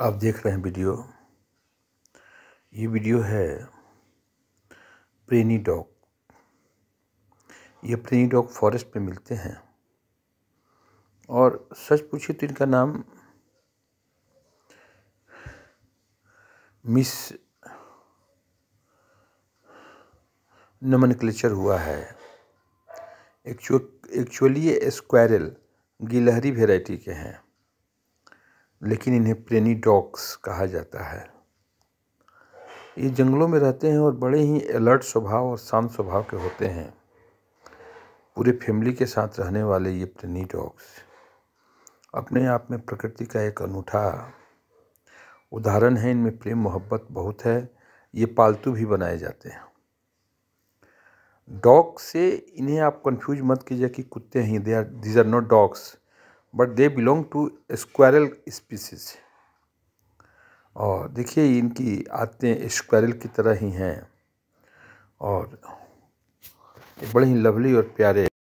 आप देख रहे हैं वीडियो ये वीडियो है प्रेनी डॉग ये प्रेनी डॉग फॉरेस्ट में मिलते हैं और सच पूछिए तो इनका नाम मिस नमन क्लेचर हुआ है एक्चुअली ये स्क्वायरल गिलहरी वेराइटी के हैं लेकिन इन्हें प्रेनी डॉक्स कहा जाता है ये जंगलों में रहते हैं और बड़े ही अलर्ट स्वभाव और शांत स्वभाव के होते हैं पूरे फैमिली के साथ रहने वाले ये प्रेनी डॉक्स अपने आप में प्रकृति का एक अनूठा उदाहरण है इनमें प्रेम मोहब्बत बहुत है ये पालतू भी बनाए जाते हैं डॉग से इन्हें आप कंफ्यूज मत कीजिए कि कुत्ते हैं they are these are not dogs but they belong to squirrel species और देखिए इनकी आते स्क्वायरल की तरह ही हैं और बड़े ही लवली और प्यारे